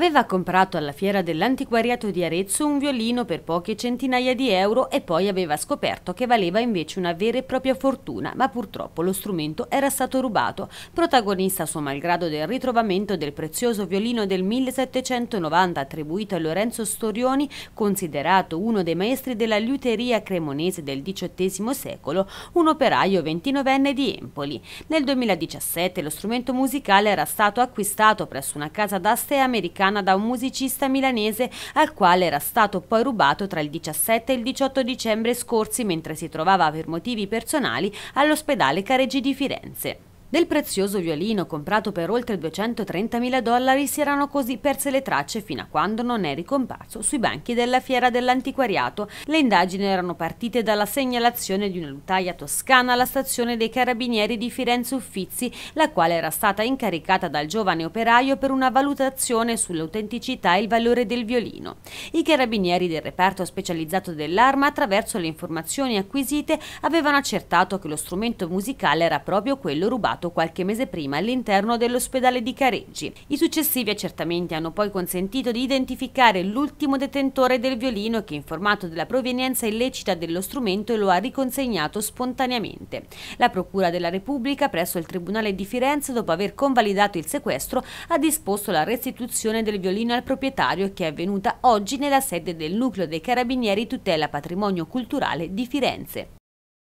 Aveva comprato alla fiera dell'antiquariato di Arezzo un violino per poche centinaia di euro e poi aveva scoperto che valeva invece una vera e propria fortuna, ma purtroppo lo strumento era stato rubato. Protagonista suo malgrado del ritrovamento del prezioso violino del 1790 attribuito a Lorenzo Storioni, considerato uno dei maestri della liuteria cremonese del XVIII secolo, un operaio ventinovenne di Empoli. Nel 2017 lo strumento musicale era stato acquistato presso una casa d'aste americana italiana da un musicista milanese al quale era stato poi rubato tra il 17 e il 18 dicembre scorsi mentre si trovava per motivi personali all'ospedale Careggi di Firenze. Del prezioso violino comprato per oltre 230.000 dollari si erano così perse le tracce fino a quando non è ricomparso sui banchi della fiera dell'antiquariato. Le indagini erano partite dalla segnalazione di una lutaia toscana alla stazione dei carabinieri di Firenze Uffizi, la quale era stata incaricata dal giovane operaio per una valutazione sull'autenticità e il valore del violino. I carabinieri del reparto specializzato dell'arma, attraverso le informazioni acquisite, avevano accertato che lo strumento musicale era proprio quello rubato effettuato qualche mese prima all'interno dell'ospedale di Careggi. I successivi accertamenti hanno poi consentito di identificare l'ultimo detentore del violino che, informato della provenienza illecita dello strumento, lo ha riconsegnato spontaneamente. La Procura della Repubblica presso il Tribunale di Firenze, dopo aver convalidato il sequestro, ha disposto la restituzione del violino al proprietario che è avvenuta oggi nella sede del nucleo dei Carabinieri Tutela Patrimonio Culturale di Firenze.